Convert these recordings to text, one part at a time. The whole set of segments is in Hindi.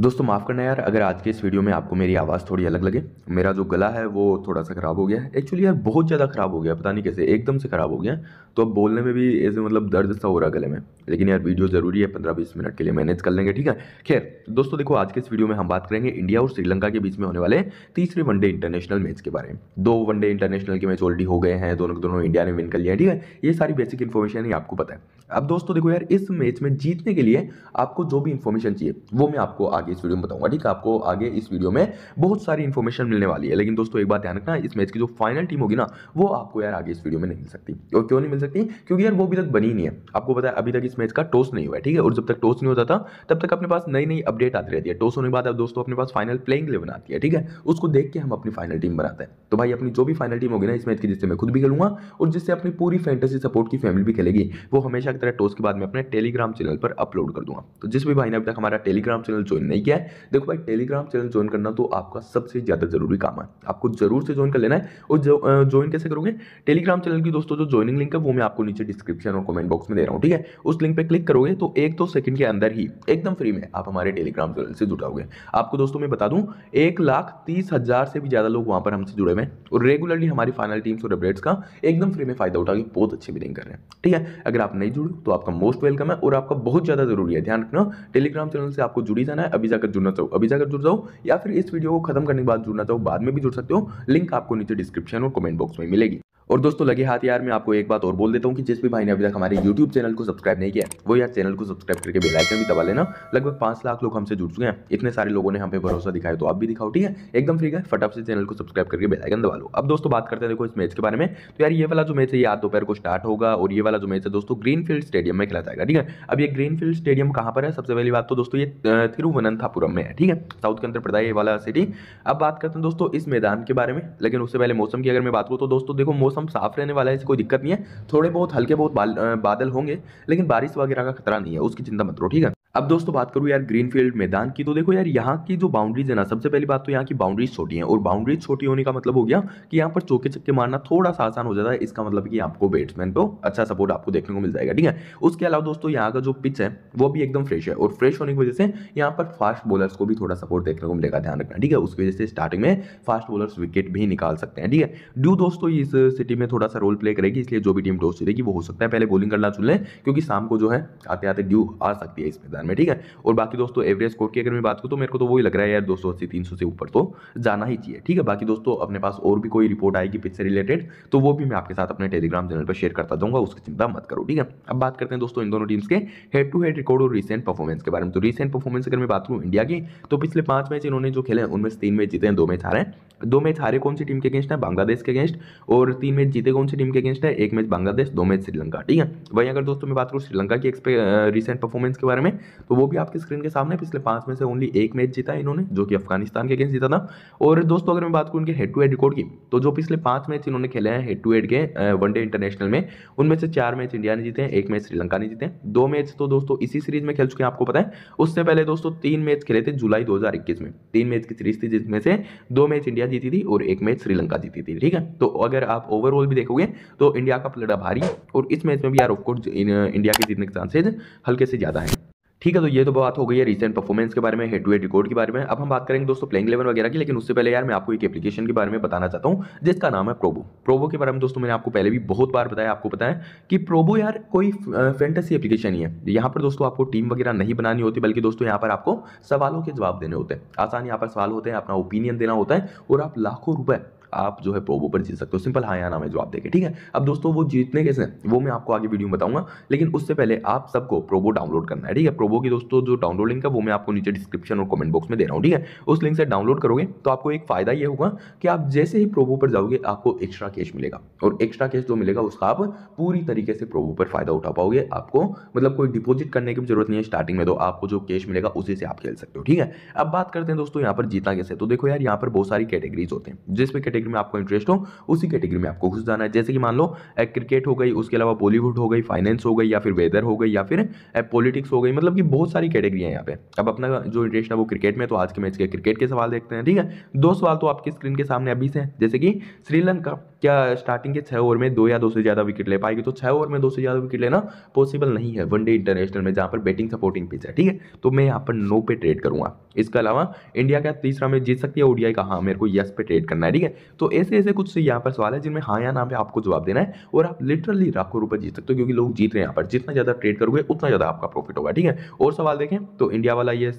दोस्तों माफ़ करना यार अगर आज के इस वीडियो में आपको मेरी आवाज़ थोड़ी अलग लगे मेरा जो गला है वो थोड़ा सा ख़राब हो गया है एक्चुअली यार बहुत ज़्यादा ख़राब हो गया पता नहीं कैसे एकदम से ख़राब हो गया तो अब बोलने में भी ऐसे मतलब दर्द सा हो रहा गले में लेकिन यार वीडियो ज़रूरी है पंद्रह बीस मिनट के लिए मैनेज कर लेंगे ठीक है खैर दोस्तों देखो आज के इस वीडियो में हम बात करेंगे इंडिया और श्रीलंका के बीच में होने वाले तीसरे वनडे इंटरनेशनल मैच के बारे में दो वनडे इंटरनेशनल के मैच ऑलरेडी हो गए हैं दोनों दोनों इंडिया ने विन कर लिया ठीक है ये सारी बेसिक इन्फॉर्मेशन ही आपको पता है अब दोस्तों देखो यार इस मैच में जीतने के लिए आपको जो भी इन्फॉर्मेशन चाहिए वो मैं आपको आगे इस वीडियो में बताऊंगा ठीक है आपको आगे इस वीडियो में बहुत सारी इन्फॉर्मेशन मिलने वाली है लेकिन दोस्तों एक बात ध्यान रखना इस मैच की जो फाइनल टीम होगी ना वो आपको यार आगे इस वीडियो में नहीं मिल सकती और क्यों नहीं मिल सकती क्योंकि यार वो अभी तक बनी नहीं है आपको पता है अभी तक इस मैच का टॉस नहीं हुआ है ठीक है और जब तक टॉस नहीं होता था तब तक अपने पास नई नई अपडेट आती रहती है टॉस होने के बाद दोस्तों अपने पास फाइनल प्लेइंग लेवन आती है ठीक है उसको देख के हम अपनी फाइनल टीम बनाते हैं तो भाई अपनी जो भी फाइनल टीम होगी ना इस मैच की जिससे मैं खुद भी खेलूंगा और जिससे अपनी पूरी फैंटेसी सपोर्ट की फैमिली भी खेलेगी वो हमेशा सकता है टोस्ट के बाद मैं अपने टेलीग्राम चैनल पर अपलोड कर दूंगा तो जिस भी भाई ने अभी तक हमारा टेलीग्राम चैनल ज्वाइन नहीं किया है देखो भाई टेलीग्राम चैनल ज्वाइन करना तो आपका सबसे ज़्यादा ज़रूरी काम है आपको जरूर से ज्वाइन कर लेना है और ज्वाइन कैसे करोगे टेलीग्राम चैनल की दोस्तों जो ज्वाइनिंग लिंक है वो मैं आपको नीचे डिस्क्रिप्शन और कमेंट बॉक्स में दे रहा हूँ ठीक है उस लिंक पर क्लिक करोगे तो एक दो सेकंड के अंदर ही एकदम फ्री में आप हमारे टेलीग्राम चैनल से जुटाओगे आपको दोस्तों मैं बता दूँ एक लाख तीस हज़ार से भी ज़्यादा लोग वहाँ पर हमसे जुड़े हुए हैं और रेगुलरली हमारी फाइनल टीम्स और अपडेट्स का एकदम फ्री में फ़ायदा उठा के बहुत अच्छे बिलिंग कर रहे हैं ठीक है अगर आप नहीं जुड़े होगी तो आपका मोस्ट वेलकम है और आपका बहुत ज़्यादा जरूरी है ध्यान रखना टेलीग्राम चैनल से आपको जुड़ी जाना है अभी जाकर जुड़ना चाहो अभी जाकर जुड़ जाओ या फिर इस वीडियो को खत्म करने के बाद जुड़ना चाहो बाद में भी जुड़ सकते हो लिंक आपको नीचे डिस्क्रिप्शन और कमेंट बॉक्स में मिलेगी और दोस्तों लगे हाथ यार मैं आपको एक बात और बोल देता हूँ कि जिस भी भाई ने अभी तक हमारे यूट्यूब चैनल को सब्सक्राइब नहीं किया वो यार चैनल को सब्सक्राइब करके आइकन भी दबा लेना लगभग पांच लाख लोग हमसे जुड़ चुके हैं इतने सारे लोगों ने हमें भरोसा दिखाया तो आप भी दिखाओ ठीक है एकदम फ्री है फटाफ से चैनल को सब्सक्राइब करके बेलाइकन दबा लो अब दोस्तों बात करते हैं देखो इस मैच के बारे में तो यार ये वाला जो मैच है यार दोपहर को स्टार्ट होगा और ये वाला जो मैच है दोस्तों फील्ड स्टेडियम में खेला जाएगा ठीक है अब ये फील्ड स्टेडियम कहाँ पर है सबसे पहली बात तो दोस्तों ये थिरुवनंथापुरम में है ठीक है साउथ के अंदर पड़ता है ये वाला सिटी अब बात करते हैं दोस्तों इस मैदान के बारे में लेकिन उससे पहले मौसम की अगर मैं बात करूँ तो दोस्तों देखो मौसम मौसम साफ रहने वाला है कोई दिक्कत नहीं है थोड़े बहुत हल्के बहुत बादल होंगे लेकिन बारिश वगैरह का खतरा नहीं है उसकी चिंता मत करो ठीक है अब दोस्तों बात करूँ यार ग्रीन फील्ड मैदान की तो देखो यार यहाँ की जो बाउंड्रीज है ना सबसे पहली बात तो यहाँ की बाउंड्रीज छोटी है और बाउंड्रीज छोटी होने का मतलब हो गया कि यहाँ पर चौके चक्के मारना थोड़ा सा आसान हो जाता है इसका मतलब कि आपको बैट्समैन को अच्छा सपोर्ट आपको देखने को मिल जाएगा ठीक है उसके अलावा दोस्तों यहाँ का जो पिच है वो भी एकदम फ्रेश है और फ्रेश होने की वजह से यहाँ पर फास्ट बॉलर्स को भी थोड़ा सपोर्ट देखने को मिलेगा ध्यान रखना ठीक है उसकी वजह से स्टार्टिंग में फास्ट बॉलर्स विकेट भी निकाल सकते हैं ठीक है ड्यू दोस्तों इस सिटी में थोड़ा सा रोल प्ले करेगी इसलिए जो भी टीम टॉस जीतेगी वो हो सकता है पहले बॉलिंग करना चुन लें क्योंकि शाम को जो है आते आते ड्यू आ सकती है इस मैदान में ठीक है और बाकी दोस्तों एवरेज स्कोर की अगर मैं बात करूँ तो मेरे को तो वही लग रहा है यार दो सौ अस्सी तीन सौ से ऊपर तो जाना ही चाहिए ठीक है बाकी दोस्तों अपने पास और भी कोई रिपोर्ट आएगी पिच से रिलेटेड तो वो भी मैं आपके साथ अपने टेलीग्राम चैनल पर शेयर करता दूंगा उसकी चिंता मत करो ठीक है अब बात करते हैं दोस्तों इन दोनों टीम्स के हेड टू हेड रिकॉर्ड और रिसेंट परफॉर्मेंस के बारे में तो रिसेंट परफॉर्मेंस अगर मैं बात करूँ इंडिया की तो पिछले पांच मैच इन्होंने जो खेले उनमें से तीन मैच जीते हैं दो मैच हारे दो मैच हारे कौन सी टीम के अगेंस्ट है बांग्लादेश के अगेंस्ट और तीन मैच जीते कौन सी टीम के अगेंस्ट है एक मैच बांग्लादेश दो मैच श्रीलंका ठीक है वहीं अगर दोस्तों मैं बात करूँ श्रीलंका की रिसेंट परफॉर्मेंस के बारे में तो वो भी आपकी स्क्रीन के सामने पिछले पांच में से ओनली एक मैच जीता है इन्होंने जो कि अफगानिस्तान के अगेंस्ट जीता था और दोस्तों अगर मैं बात करूँ उनके हेड टू हेड रिकॉर्ड की तो जो पिछले पांच मैच इन्होंने खेले हैं हेड टू हेड के वनडे इंटरनेशनल में उनमें से चार मैच इंडिया ने जीते हैं एक मैच श्रीलंका ने जीते हैं दो मैच तो दोस्तों इसी सीरीज में खेल चुके हैं आपको पता है उससे पहले दोस्तों तीन मैच खेले थे जुलाई दो में तीन मैच की सीरीज थी जिसमें से दो मैच इंडिया जीती थी और एक मैच श्रीलंका जीती थी ठीक है तो अगर आप ओवरऑल भी देखोगे तो इंडिया का पलड़ा भारी और इस मैच में भी यार ऑफकोर्स इंडिया के जीतने के चांसेज हल्के से ज़्यादा है ठीक है तो ये तो बात हो गई है रिसेंट परफॉर्मेंस के बारे में हेड टू हेड रिकॉर्ड के बारे में अब हम बात करेंगे दोस्तों प्लेइंग इलेवन वगैरह की लेकिन उससे पहले यार मैं आपको एक एप्लीकेशन के बारे में बताना चाहता हूँ जिसका नाम है प्रोबो प्रोबो के बारे में दोस्तों मैंने आपको पहले भी बहुत बार बताया आपको पता है कि प्रोबो यार कोई फैंटेसी एप्लीकेशन ही है यहाँ पर दोस्तों आपको टीम वगैरह नहीं बनानी होती बल्कि दोस्तों यहाँ पर आपको सवालों के जवाब देने होते हैं आसान यहाँ पर सवाल होते हैं अपना ओपिनियन देना होता है और आप लाखों रुपये आप जो है प्रोबो पर जीत सकते हो सिंपल हाँ या ना में जवाब देके ठीक है अब दोस्तों वो जीतने कैसे हैं वो मैं आपको आगे वीडियो में बताऊंगा लेकिन उससे पहले आप सबको प्रोबो डाउनलोड करना है ठीक है प्रोबो की दोस्तों जो डाउनलोड लिंक है वो मैं आपको नीचे डिस्क्रिप्शन और कमेंट बॉक्स में दे रहा हूँ ठीक है उस लिंक से डाउनलोड करोगे तो आपको एक फ़ायदा ये होगा कि आप जैसे ही प्रोबो पर जाओगे आपको एक्स्ट्रा कैश मिलेगा और एक्स्ट्रा कैश जो मिलेगा उसका आप पूरी तरीके से प्रोबो पर फ़ायदा उठा पाओगे आपको मतलब कोई डिपोजिट करने की जरूरत नहीं है स्टार्टिंग में तो आपको जो कैश मिलेगा उसी से आप खेल सकते हो ठीक है अब बात करते हैं दोस्तों यहाँ पर जीतना कैसे तो देखो यार यहाँ पर बहुत सारी कैटेगरीज होते हैं जिसमें कैटेगरी में आपको इंटरेस्ट हो उसी कैटेगरी में आपको घुस जाना है जैसे कि मान लो क्रिकेट हो गई उसके अलावा बॉलीवुड हो गई फाइनेंस हो गई या फिर वेदर हो गई या फिर पॉलिटिक्स हो गई मतलब कि बहुत सारी कैटेगरी है यहाँ पे अब अपना जो इंटरेस्ट है वो क्रिकेट में तो आज के मैच के क्रिकेट के सवाल देखते हैं ठीक है दो सवाल तो आपकी स्क्रीन के सामने अभी से जैसे कि श्रीलंका क्या स्टार्टिंग के छः ओवर में दो या दो से ज़्यादा विकेट ले पाएगी तो छः ओवर में दो से ज़्यादा विकेट लेना पॉसिबल नहीं है वनडे इंटरनेशनल में जहाँ पर बैटिंग सपोर्टिंग पिच है ठीक है तो मैं यहाँ पर नो पे ट्रेड करूँगा इसके अलावा इंडिया का तीसरा मैच जीत सकती है ओडीआई का हाँ मेरे को यस पे ट्रेड करना है ठीक है तो ऐसे ऐसे कुछ यहाँ पर सवाल है जिनमें हाँ या ना पे आपको जवाब देना है और आप लिटरली लाखों रुपए जीत सकते हो क्योंकि लोग जीत रहे हैं यहाँ पर जितना ज़्यादा ट्रेड करोगे उतना ज़्यादा आपका प्रॉफिट होगा ठीक है और सवाल देखें तो इंडिया वाला ये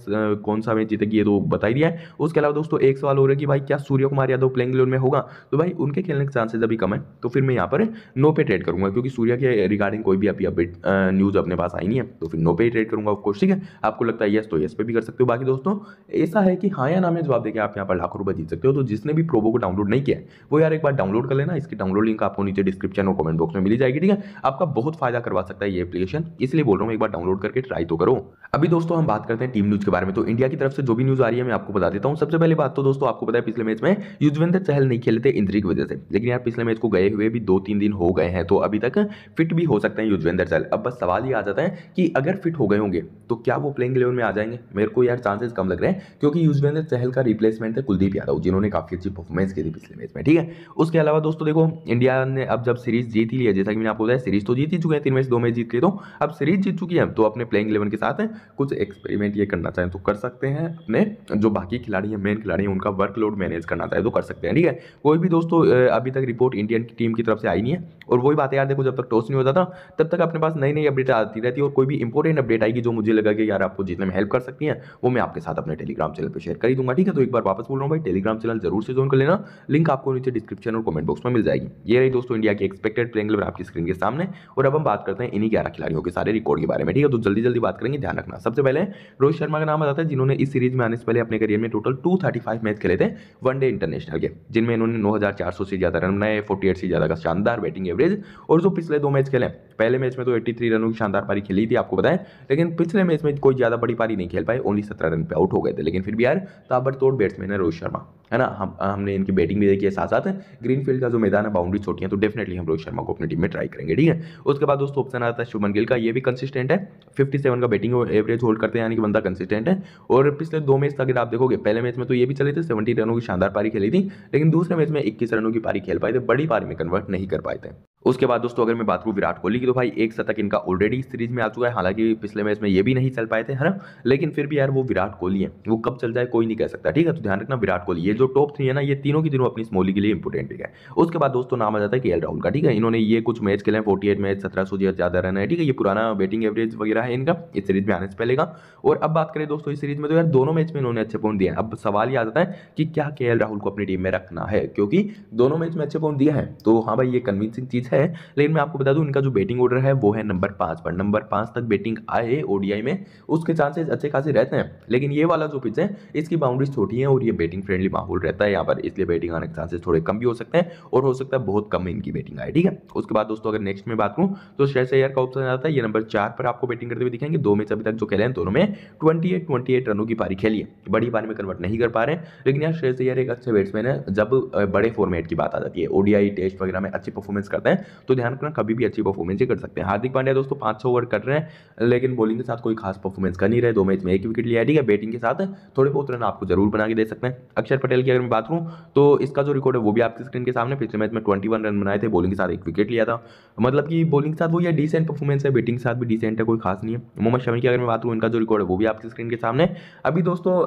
कौन सा मैच जीतेगी ये तो बताई दिया है उसके अलावा दोस्तों एक सवाल हो रहा है कि भाई क्या सूर्य कुमार यादव प्लेंग लोन में होगा तो भाई उनके खेलने के चांसेज अभी कम है तो फिर मैं यहाँ पर नो पे ट्रेड करूंगा क्योंकि सूर्य के रिगार्डिंग कोई भी अभी अपडेट न्यूज़ अपने पास आई नहीं है तो फिर नो पे ट्रेड करूँगा ऑफकोर्स ठीक है आपको लगता है यस तो यस पे भी कर सकते हो बाकी दोस्तों ऐसा है कि हाँ या ना में जवाब देकर आप यहाँ पर लाखों रुपये जीत सकते हो तो जिसने भी प्रोबो को डाउनलोड नहीं नहीं किया वो यार एक बार डाउनलोड कर लेना इसकी डाउनलोड लिंक आपको नीचे डिस्क्रिप्शन और कमेंट बॉक्स में मिली जाएगी ठीक है आपका बहुत फायदा करवा सकता है ये एप्लीकेशन इसलिए बोल रहा हूँ एक बार डाउनलोड करके ट्राई तो करो अभी दोस्तों हम बात करते हैं टीम न्यूज़ के बारे में तो इंडिया की तरफ से जो भी न्यूज़ आ रही है मैं आपको बता देता हूँ सबसे पहले बात तो दोस्तों आपको पता है पिछले मैच में युजवेंद्र चहल नहीं खेले थे इंद्री की वजह से लेकिन यार पिछले मैच को गए हुए भी दो तीन दिन हो गए हैं तो अभी तक फिट भी हो सकते हैं युजवेंद्र चहल अब बस सवाल ये आ जाता है कि अगर फिट हो गए होंगे तो क्या वो प्लेइंग इलेवन में आ जाएंगे मेरे को यार चांसेस कम लग रहे हैं क्योंकि युजवेंद्र चहल का रिप्लेसमेंट है कुलदीप यादव जिन्होंने काफ़ी अच्छी परफॉर्मेंस की थी पिछले मैच में ठीक है उसके अलावा दोस्तों देखो इंडिया ने अब जब सीरीज जीत ही लिया जैसा कि मैंने आपको बताया सीरीज तो जीत ही चुके हैं तीन मैच दो मैच जीत के तो अब सीरीज जीत चुकी है तो अपने प्लेइंग इलेवन के साथ कुछ एक्सपेरिमेंट ये करना चाहें तो कर सकते हैं अपने जो बाकी खिलाड़ी हैं मेन खिलाड़ी हैं उनका वर्कलोड मैनेज करना चाहे तो कर सकते हैं ठीक है कोई भी दोस्तों अभी तक रिपोर्ट इंडियन की टीम की तरफ से आई नहीं है और वही बात यार देखो जब तक टॉस नहीं होता था तब तक अपने पास नई नई अपडेट आती रहती है और कोई भी इंपॉर्टेंट अपडेट आएगी जो मुझे लगा कि यार आपको जितने में हेल्प कर सकती है वो मैं आपके साथ अपने टेलीग्राम चैनल पर शेयर कर ही दूंगा ठीक है तो एक बार वापस बोल रहा हूँ भाई टेलीग्राम चैनल जरूर से ज्वाइन कर लेना लिंक आपको नीचे डिस्क्रिप्शन और कमेंट बॉक्स में मिल जाएगी ये रही दोस्तों इंडिया की एक्सपेक्टेड प्लेइंग आपकी स्क्रीन के सामने और अब हम बात करते हैं इन्हीं ग्यारह खिलाड़ियों के सारे रिकॉर्ड के बारे में ठीक है तो जल्दी जल्दी बात करेंगे ध्यान रखना रखना सबसे पहले रोहित शर्मा का नाम बताते हैं जिन्होंने इस सीरीज में आने से पहले अपने करियर में टोटल 235 मैच खेले थे वनडे इंटरनेशनल के जिनमें इन्होंने 9400 से ज़्यादा रन बनाए 48 से ज़्यादा का शानदार बैटिंग एवरेज और जो पिछले दो मैच खेले पहले मैच में तो 83 रनों की शानदार पारी खेली थी आपको बताएं लेकिन पिछले मैच में कोई ज़्यादा बड़ी पारी नहीं खेल पाई ओनली सत्रह रन पे आउट हो गए थे लेकिन फिर भी यार ताबड़तोड़ बैट्समैन है रोहित शर्मा है ना हम हमने इनकी बैटिंग भी देखी है साथ साथ ग्रीनफील्ड का जो मैदान है बाउंड्री छोटी है तो डेफिनेटली हम रोहित शर्मा को अपनी टीम में ट्राई करेंगे ठीक है उसके बाद दोस्तों ऑप्शन आता है शुभन गिल का ये भी कंसिस्टेंट है 57 का बैटिंग एवरेज होल्ड करते हैं यानी कि बंदा कंसिस्टेंट है और पिछले दो मैच तक आप देखोगे पहले मैच में तो ये भी चले थे सेवेंटी रनों की शानदार पारी खेली थी लेकिन दूसरे मैच में इक्कीस रनों की पारी खेल पाए थे बड़ी पारी में कन्वर्ट नहीं कर पाए थे उसके बाद दोस्तों अगर मैं बात करूँ विराट कोहली की तो भाई एक शतक इनका ऑलरेडी इस सीरीज में आ चुका है हालांकि पिछले मैच में ये भी नहीं चल पाए थे है ना लेकिन फिर भी यार वो विराट कोहली है वो कब चल जाए कोई नहीं कह सकता ठीक है तो ध्यान रखना विराट कोहली ये जो टॉप थ्री है ना ये तीनों की तीनों अपनी स्मोली के लिए इंपॉर्टेंट है उसके बाद दोस्तों नाम आ जाता है के राहुल का ठीक है इन्होंने ये कुछ मैच खेले हैं फोर्टी मैच सत्रह सौ ज्यादा रन है ठीक है ये पुराना बैटिंग एवरेज वगैरह है इनका इस सीरीज में आने से पहले का और अब बात करें दोस्तों इस सीरीज में तो यार दोनों मैच में इन्होंने अच्छे पॉइंट दिया है अब सवाल ये आ जाता है कि क्या के राहुल को अपनी टीम में रखना है क्योंकि दोनों मैच में अच्छे पॉइंट दिया है तो हाँ भाई ये कन्विंसिंग चीज़ है लेकिन मैं आपको बता दूं इनका जो बैटिंग ऑर्डर है वो है नंबर पाँच पर नंबर पाँच तक बैटिंग आए ओडीआई में उसके चांसेस अच्छे खासे रहते हैं लेकिन ये वाला जो पिच है इसकी बाउंड्रीज छोटी है और ये बैटिंग फ्रेंडली माहौल रहता है यहाँ पर इसलिए बैटिंग आने के चांसेस थोड़े कम भी हो सकते हैं और हो सकता है बहुत कम इनकी बैटिंग आए ठीक है उसके बाद दोस्तों अगर नेक्स्ट में बात करूँ तो शेष अयर का ऑप्शन आता है ये नंबर चार पर आपको बैटिंग करते हुए दिखाएंगे दो मैच अभी तक जो खेले हैं दोनों में ट्वेंटी एट ट्वेंटी एट रनों की पारी खेली है बड़ी पारी में कन्वर्ट नहीं कर पा रहे हैं लेकिन यार श्रेयस अयर एक अच्छे बैट्समैन है जब बड़े फॉर्मेट की बात आ जाती है ओडीआई टेस्ट वगैरह में अच्छी परफॉर्मेंस करते हैं तो ध्यान रखना कभी भी अच्छी परफॉर्मेंस ही कर सकते हैं हार्दिक पांड्या दोस्तों पाँच ओवर कर रहे हैं लेकिन बॉलिंग के साथ कोई खास परफॉर्मेंस कर नहीं रहे दो मैच में एक विकेट लिया ठीक है बैटिंग के साथ थोड़े बहुत रन आपको जरूर बना के दे सकते हैं अक्षर पटेल की अगर मैं बात करूँ तो इसका जो रिकॉर्ड है वो भी आपकी स्क्रीन के सामने पिछले मैच में ट्वेंटी रन बनाए थे बॉलिंग के साथ एक विकेट लिया था मतलब कि बॉलिंग के साथ वो या डिसेंट परफॉर्मेंस है बैटिंग के साथ भी डिसेंट है कोई खास नहीं है मोहम्मद शमी की अगर मैं बात करूँ इनका जो रिकॉर्ड है वो भी आपकी स्क्रीन के सामने अभी दोस्तों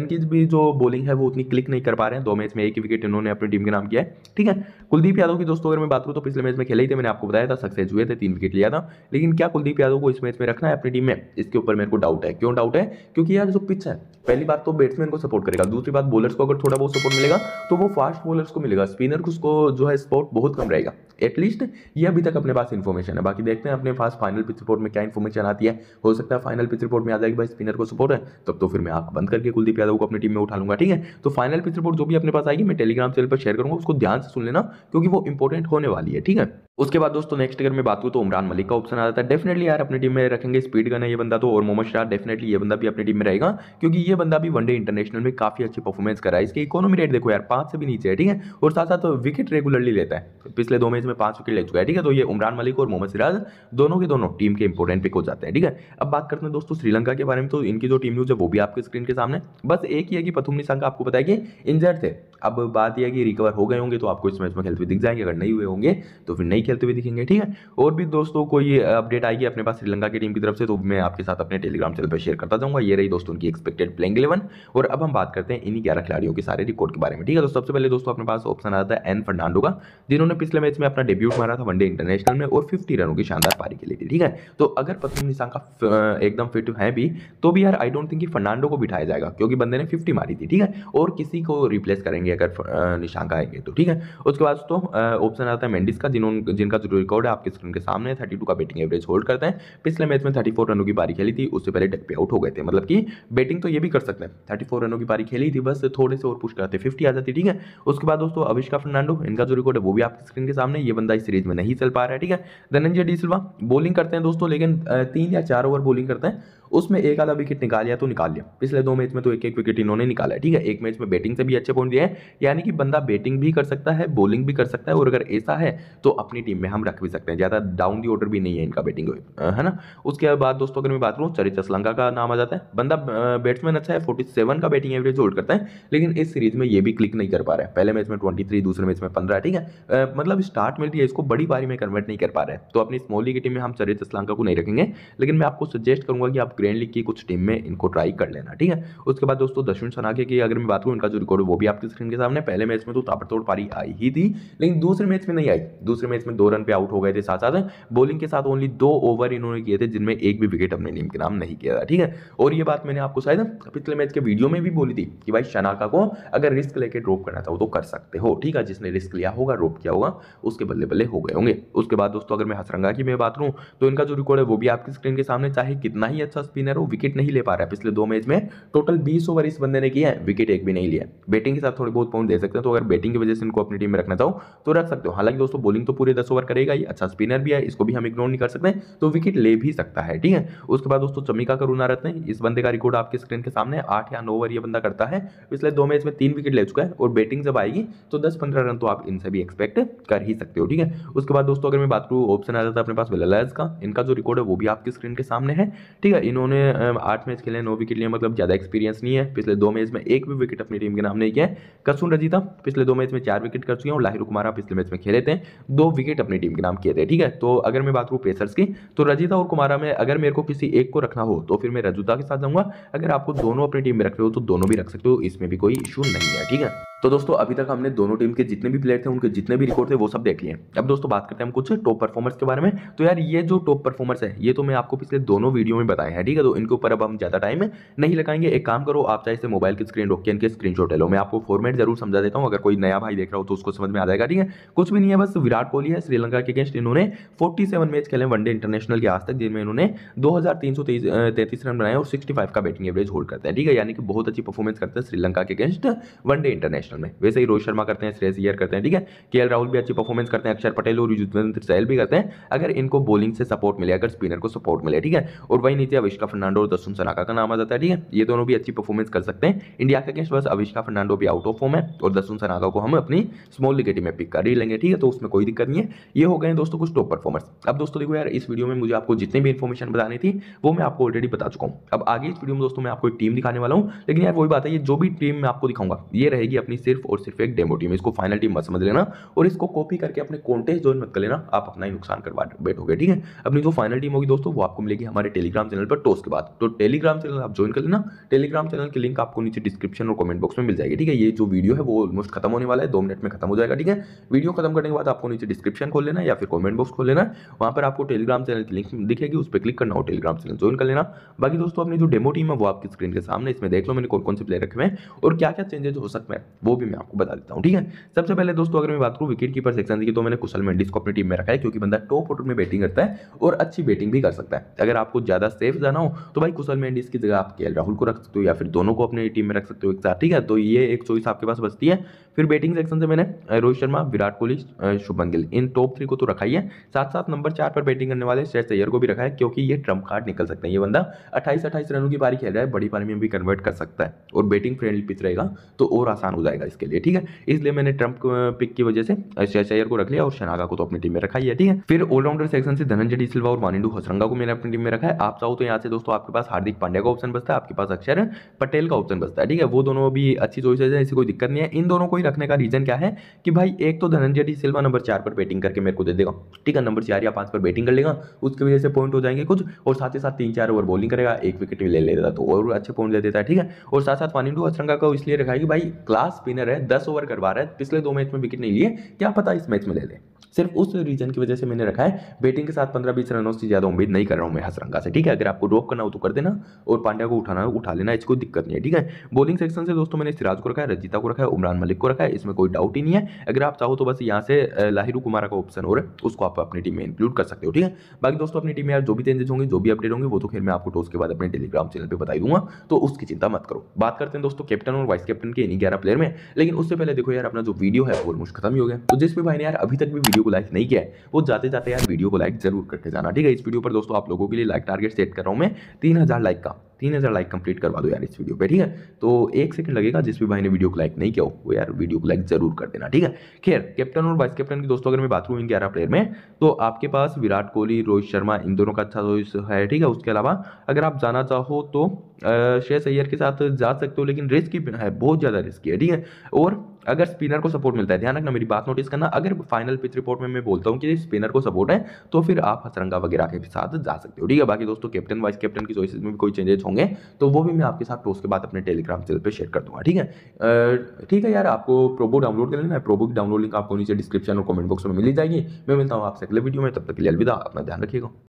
इनकी भी जो बॉलिंग है वो उतनी क्लिक नहीं कर पा रहे हैं दो मैच में एक विकेट इन्होंने अपनी टीम के नाम किया है ठीक है कुलदीप यादव की दोस्तों अगर मैं बात करूँ तो पिछले मैच में खेले थे मैंने आपको बताया था सक्सेस हुए थे तीन विकेट लिया था लेकिन क्या कुलदीप यादव को इस मैच में रखना है अपनी टीम में इसके ऊपर मेरे को डाउट है क्यों डाउट है क्योंकि यार जो पिच है पहली बात तो बैट्समैन को सपोर्ट करेगा दूसरी बात बॉलर्स को अगर थोड़ा बहुत सपोर्ट मिलेगा तो वो फास्ट बॉलर्स को मिलेगा स्पिनर को जो है सपोर्ट बहुत कम रहेगा एटलीस्ट ये अभी तक अपने पास इन्फॉर्मेशन है बाकी देखते हैं अपने पास फाइनल पिच रिपोर्ट में क्या इन्फॉर्मेशन आती है हो सकता है फाइनल पिच रिपोर्ट में आ जाएगी भाई स्पिनर को सपोर्ट है तब तो फिर मैं आप बंद करके कुलदीप यादव को अपनी टीम में उठा लूंगा ठीक है तो फाइनल पिच रिपोर्ट जो भी अपने पास आएगी मैं टेलीग्राम चैनल पर शेयर करूंगा उसको ध्यान से सुन लेना क्योंकि वो इंपॉर्टेंट होने वाली है ठीक है ऑप्शन उसके बाद दोस्तों नेक्स्ट अगर मैं बात करूँ तो उमरान मलिक का ऑप्शन आ जाता है डेफिनेटली यार अपनी टीम में रखेंगे स्पीड गन है ये बंदा तो और मोहम्मद शाह डेफिनेटली ये बंदा भी अपनी टीम में रहेगा क्योंकि ये बंदा भी वनडे इंटरनेशनल में काफी अच्छी परफॉर्मेंस करा है इसकी इकोनॉमी रेट देखो यार पांच से भी नीचे है ठीक है और साथ साथ तो विकेट रेगुलरली लेता है पिछले दो मैच में पांच विकेट ले चुका है ठीक है तो ये उमरान मलिक और मोहम्मद सिराज दोनों के दोनों टीम के इंपॉर्टेंट पिक हो जाते हैं ठीक है अब बात करते हैं दोस्तों श्रीलंका के बारे में तो इनकी जो टीम न्यूज है वो भी आपके स्क्रीन के सामने बस एक ही है कि पथुम निशंक आपको बताया कि इंजर्ड थे अब बात यह है कि रिकवर हो गए होंगे तो आपको इस मैच में खेलते हुए दिख जाएंगे अगर नहीं हुए होंगे तो फिर नहीं खेलते हुए दिखेंगे ठीक है और भी दोस्तों कोई अपडेट आएगी अपने पास श्रीलंका की टीम की तरफ से तो मैं आपके साथ अपने टेलीग्राम चैनल पर शेयर करता जाऊंगा ये रही दोस्तों उनकी एक्सपेक्टेड प्लेइंग इलेवन और अब हम बात करते हैं इन्हीं ग्यारह खिलाड़ियों के सारे रिकॉर्ड के बारे में ठीक है तो सबसे पहले दोस्तों अपने पास ऑप्शन आता है एन फर्नांडो का जिन्होंने पिछले मैच में अपना डेब्यूट मारा था वनडे इंटरनेशनल में और फिफ्टी रनों की शानदार पारी खेली थी ठीक है तो अगर पश्चिम निशांका एकदम फिट है भी तो भी यार आई डोंट थिंक कि फर्नांडो को बिठाया जाएगा क्योंकि बंदे ने फिफ्टी मारी थी ठीक है और किसी को रिप्लेस करेंगे करेंगे अगर निशांक आएंगे तो ठीक है उसके बाद दोस्तों ऑप्शन आता है मेंडिस का जिन्होंने जिनका जो रिकॉर्ड है आपके स्क्रीन के सामने थर्टी का बैटिंग एवरेज होल्ड करते हैं पिछले मैच में थर्टी रनों की बारी खेली थी उससे पहले डक पे आउट हो गए थे मतलब कि बैटिंग तो ये भी कर सकते हैं थर्टी रनों की बारी खेली थी बस थोड़े से और पुश करते फिफ्टी आ जाती ठीक है उसके बाद दोस्तों अविष्का फर्नांडो इनका जो रिकॉर्ड है वो भी आपके स्क्रीन के सामने ये बंदा इस सीरीज में नहीं चल पा रहा है ठीक है धनंजय डी सिल्वा बॉलिंग करते हैं दोस्तों लेकिन तीन या चार ओवर बॉलिंग करते हैं उसमें एक आधा विकेट निकाल लिया तो निकाल लिया पिछले दो मैच में तो एक एक विकेट इन्होंने निकाला है ठीक है एक मैच में बैटिंग से भी अच्छे पॉइंट दिए हैं यानी कि बंदा बैटिंग भी कर सकता है बॉलिंग भी कर सकता है और अगर ऐसा है तो अपनी टीम में हम रख भी सकते हैं ज़्यादा डाउन दी ऑर्डर भी नहीं है इनका बैटिंग है ना उसके बाद दोस्तों अगर मैं बात करूँ चरित असलंका का नाम आ जाता है बंदा बैट्समैन अच्छा है फोर्टी का बैटिंग एवरेज होल्ड करता है लेकिन इस सीरीज में ये भी क्लिक नहीं कर पा रहा है पहले मैच में ट्वेंटी दूसरे मैच में पंद्रह ठीक है मतलब स्टार्ट मिलती है इसको बड़ी बारी में कन्वर्ट नहीं कर पा रहे तो अपनी स्मॉली की टीम में हम चरित श्रीलंका को नहीं रखेंगे लेकिन मैं आपको सजेस्ट करूंगा कि आप ग्रैंड लीग की कुछ टीम में इनको ट्राई कर लेना ठीक है उसके बाद दोस्तों दशविन सनाके की अगर मैं बात करूँ इनका जो रिकॉर्ड वो भी आपकी स्क्रीन के सामने पहले मैच में तो ताबड़तोड़ पारी आई ही थी लेकिन दूसरे मैच में नहीं आई दूसरे मैच में दो रन पे आउट हो गए थे साथ साथ बॉलिंग के साथ ओनली दो ओवर इन्होंने किए थे जिनमें एक भी विकेट अपने टीम के नाम नहीं किया था ठीक है और ये बात मैंने आपको शायद पिछले मैच के वीडियो में भी बोली थी कि भाई शनाका को अगर रिस्क लेकर ड्रॉप करना था वो तो कर सकते हो ठीक है जिसने रिस्क लिया होगा ड्रॉप किया होगा उसके बल्ले बल्ले हो गए होंगे उसके बाद दोस्तों अगर मैं हसरंगा की मैं बात करूँ तो इनका जो रिकॉर्ड है वो भी आपकी स्क्रीन के सामने चाहे कितना ही अच्छा स्पिनर वो विकेट नहीं ले पा रहा है पिछले दो मैच में टोटल बीस ओवर इस बंदे ने किया है विकेट एक भी नहीं लिया बैटिंग के साथ थोड़े बहुत पॉइंट दे सकते हैं तो अगर बैटिंग की वजह से इनको अपनी टीम में रखना चाहो तो रख सकते हो हालांकि दोस्तों बॉलिंग तो पूरे दस ओवर करेगा ही अच्छा स्पिनर भी है इसको भी हम इग्नोर नहीं कर सकते तो विकेट ले भी सकता है ठीक है उसके बाद दोस्तों चमिका करुणा रत्न इस बंदे का रिकॉर्ड आपके स्क्रीन के सामने आठ या नौ ओवर यह बंदा करता है पिछले दो मैच में तीन विकेट ले चुका है और बैटिंग जब आएगी तो दस पंद्रह रन तो आप इनसे भी एक्सपेक्ट कर ही सकते हो ठीक है उसके बाद दोस्तों अगर मैं बात करूँ ऑप्शन आ जाता है अपने पास वेलाइज का इनका जो रिकॉर्ड है वो भी आपकी स्क्रीन के सामने है ठीक है इन इन्होंने आठ मैच खेले नौ विकेट लिए मतलब ज़्यादा एक्सपीरियंस नहीं है पिछले दो मैच में एक भी विकेट अपनी टीम के नाम नहीं किया है कसून रजीता पिछले दो मैच में चार विकेट कर चुके हैं और लाहिर कुमारा पिछले मैच में खेले थे दो विकेट अपनी टीम के नाम किए थे ठीक है तो अगर मैं बात करूँ पेसर्स की तो रजीता और कुमारा में अगर मेरे को किसी एक को रखना हो तो फिर मैं रजूता के साथ जाऊँगा अगर आपको दोनों अपनी टीम में रख हो तो दोनों भी रख सकते हो इसमें भी कोई इशू नहीं है ठीक है तो दोस्तों अभी तक हमने दोनों टीम के जितने भी प्लेयर थे उनके जितने भी रिकॉर्ड थे वो सब देख लिए अब दोस्तों बात करते हैं हम कुछ टॉप परफॉर्मर्स के बारे में तो यार ये जो टॉप परफॉर्मर्स है ये तो मैं आपको पिछले दोनों वीडियो में बताया है ठीक है तो इनके ऊपर अब हम ज़्यादा टाइम नहीं लगाएंगे एक काम करो आप चाहे से मोबाइल की स्क्रीन रोक के इनके स्क्रीन ले लो मैं आपको फॉर्मेट जरूर समझा देता हूँ अगर कोई नया भाई देख रहा हो तो उसको समझ में आ जाएगा ठीक है कुछ भी नहीं है बस विराट कोहली है श्रीलंका के अगेंस्ट इन्होंने फोर्टी मैच खेले वनडे इंटरनेशनल के आज तक जिनमें इन्होंने दो रन बनाए और सिक्सटी का बैटिंग एवरेज होल्ड करते हैं ठीक है यानी कि बहुत अच्छी परफॉर्मेंस करते हैं श्रीलंका के अगेंस्ट वनडे इंटरनेशनल इंटरनेशनल में वैसे ही रोहित शर्मा करते हैं श्रेयस अयर करते हैं ठीक है के राहुल भी अच्छी परफॉर्मेंस करते हैं अक्षर पटेल और युजवेंद्र सहल भी करते हैं अगर इनको बॉलिंग से सपोर्ट मिले अगर स्पिनर को सपोर्ट मिले ठीक है और वही नीचे अविष्का फर्नाडो और दसुन सनाका का नाम आ जाता है ठीक है ये दोनों भी अच्छी परफॉर्मेंस कर सकते हैं इंडिया के अगेंस्ट बस अविष्का फर्नांडो भी आउट ऑफ फॉर्म है और दसुन सनाका को हम अपनी स्मॉल विकेट में पिक कर ही लेंगे ठीक है तो उसमें कोई दिक्कत नहीं है ये हो गए दोस्तों कुछ टॉप परफॉर्मर्स अब दोस्तों देखो यार इस वीडियो में मुझे आपको जितनी भी इन्फॉर्मेशन बतानी थी वो मैं आपको ऑलरेडी बता चुका हूँ अब आगे इस वीडियो में दोस्तों मैं आपको एक टीम दिखाने वाला हूँ लेकिन यार वही बात है ये जो भी टीम मैं आपको दिखाऊंगा ये रहेगी अपनी सिर्फ और सिर्फ एक डेमो टीम इसको फाइनल टीम मत समझ लेना और इसको कॉपी करके अपने कॉन्टेस्ट ज्वाइन मत कर लेना आप अपना ही नुकसान करवा बैठोगे ठीक है अपनी जो फाइनल टीम होगी दोस्तों वो आपको मिलेगी हमारे टेलीग्राम चैनल पर टॉस के बाद तो टेलीग्राम चैनल आप ज्वाइन कर लेना टेलीग्राम चैनल की लिंक आपको नीचे डिस्क्रिप्शन और कमेंट बॉक्स में मिल जाएगी ठीक है ये जो वीडियो है वो ऑलमोस्ट खत्म होने वाला है दो मिनट में खत्म हो जाएगा ठीक है वीडियो खत्म करने के बाद आपको नीचे डिस्क्रिप्शन खोल लेना या फिर कॉमेंट बॉक्स खोल लेना वहाँ पर आपको टेलीग्राम चैनल की लिंक दिखेगी उस पर क्लिक करना हो टेलीग्राम चैनल ज्वाइन कर लेना बाकी दोस्तों अपनी जो डेमो टीम है वो आपकी स्क्रीन के सामने इसमें देख लो मैंने कौन कौन से प्लेयर रखे हैं और क्या क्या चेंजेज हो सकते हैं वो भी मैं आपको बता देता हूँ ठीक है सबसे पहले दोस्तों अगर मैं बात करूँ विकेट कीपर सेक्शन की तो मैंने कुशल मेंडिस को अपनी टीम में रखा है क्योंकि बंदा टॉप ऑर्डर में बैटिंग करता है और अच्छी बैटिंग भी कर सकता है अगर आपको ज़्यादा सेफ जाना हो तो भाई कुशल मेंडिस की जगह आप के राहुल को रख सकते हो या फिर दोनों को अपनी टीम में रख सकते हो एक साथ ठीक है तो ये एक चॉइस आपके पास बचती है फिर बैटिंग सेक्शन से मैंने रोहित शर्मा विराट कोहली शुभन गिल इन टॉप थ्री को तो रखा ही है साथ साथ नंबर चार पर बैटिंग करने वाले शेष सैयर को भी रखा है क्योंकि ये ट्रम्प कार्ड निकल सकते हैं ये बंदा अट्ठाईस अट्ठाईस रनों की पारी खेल रहा है बड़ी पारी में भी कन्वर्ट कर सकता है और बैटिंग फ्रेंडली पिच रहेगा तो और आसान हो जाएगा जाएगा इसके लिए ठीक है इसलिए मैंने ट्रंप पिक की वजह से एसआईआर को रख लिया और शनागा को तो अपनी टीम में रखा ही है ठीक है फिर ऑलराउंडर सेक्शन से धनंजय डिसल्वा और वानिंडू हसरंगा को मैंने अपनी टीम में रखा है आप चाहो तो यहाँ से दोस्तों आपके पास हार्दिक पांड्या का ऑप्शन बसता है आपके पास अक्षर पटेल का ऑप्शन बसता है ठीक है वो दोनों भी अच्छी चॉइसेज है ऐसी कोई दिक्कत नहीं है इन दोनों को ही रखने का रीजन क्या है कि भाई एक तो धनंजय डी सिल्वा नंबर चार पर बैटिंग करके मेरे को दे देगा ठीक है नंबर चार या पांच पर बैटिंग कर लेगा उसकी वजह से पॉइंट हो जाएंगे कुछ और साथ ही साथ तीन चार ओवर बॉलिंग करेगा एक विकेट ले लेता तो और अच्छे पॉइंट ले देता है ठीक है और साथ साथ वानिंडू हसरंगा को इसलिए रखा है कि भाई क्लास स्पिनर है दस ओवर करवा रहा है पिछले दो मैच में विकेट नहीं लिए क्या पता इस मैच में ले ले सिर्फ उस रीजन की वजह से मैंने रखा है बैटिंग के साथ पंद्रह बीस रनों से ज़्यादा उम्मीद नहीं कर रहा हूँ मैं हसरंगा से ठीक है अगर आपको ड्रॉप करना हो तो कर देना और पांड्या को उठाना हो उठा लेना इसको दिक्कत नहीं है ठीक है बॉलिंग सेक्शन से दोस्तों मैंने सिराज को रखा है रजिता को रखा है उमरान मलिक को रखा है इसमें कोई डाउट ही नहीं है अगर आप चाहो तो बस यहाँ से लाहिरू कुमारा का ऑप्शन हो रहा है उसको आप अपनी टीम में इंक्लूड कर सकते हो ठीक है बाकी दोस्तों अपनी टीम में यार जो भी चेंजेस होंगे जो भी अपडेट होंगे वो तो फिर मैं आपको टोस के बाद अपने टेलीग्राम चैनल पर बताई दूंगा तो उसकी चिंता मत करो बात करते हैं दोस्तों कैप्टन और वाइस कैप्टन के इन्हीं ग्यारह प्लेयर में लेकिन उससे पहले देखो यार अपना जो वीडियो है ऑलमोस्ट खत्म ही हो गया तो जिसमें भाई ने यार अभी तक भी वीडियो को लाइक नहीं किया है वो जाते जाते यार वीडियो को लाइक जरूर करके जाना ठीक है इस वीडियो पर दोस्तों आप लोगों के लिए लाइक टारगेट सेट कर रहा हूँ मैं तीन हज़ार लाइक का तीन हज़ार लाइक कंप्लीट करवा दो यार इस वीडियो पर ठीक है तो एक सेकंड लगेगा जिस भी भाई ने वीडियो को लाइक नहीं किया वो यार वीडियो को लाइक जरूर कर देना ठीक है खैर कैप्टन और वाइस कैप्टन की दोस्तों अगर मैं बात करूँ इन ग्यारह प्लेयर में तो आपके पास विराट कोहली रोहित शर्मा इन दोनों का अच्छा चॉइस है ठीक है उसके अलावा अगर आप जाना चाहो तो शेयर सैयर के साथ जा सकते हो लेकिन रिस्क है बहुत ज़्यादा रिस्की है ठीक है और अगर स्पिनर को सपोर्ट मिलता है ध्यान रखना मेरी बात नोटिस करना अगर फाइनल पिच रिपोर्ट में मैं बोलता हूँ कि स्पिनर को सपोर्ट है तो फिर आप हसरंगा वगैरह के साथ जा सकते हो ठीक है बाकी दोस्तों कैप्टन वाइस कैप्टन की चॉइस में भी कोई चेंजेस होंगे तो वो भी मैं आपके साथ टोस के बाद अपने टेलीग्राम चैनल पर शेयर कर दूंगा ठीक है ठीक है यार आपको प्रोबो डाउनलोड कर लेना है प्रोबो की डाउनलोड लिंक आपको नीचे डिस्क्रिप्शन और कमेंट बॉक्स में मिली जाएगी मैं मिलता हूँ आपसे अगले वीडियो में तब तक के लिए अलविदा अपना ध्यान रखिएगा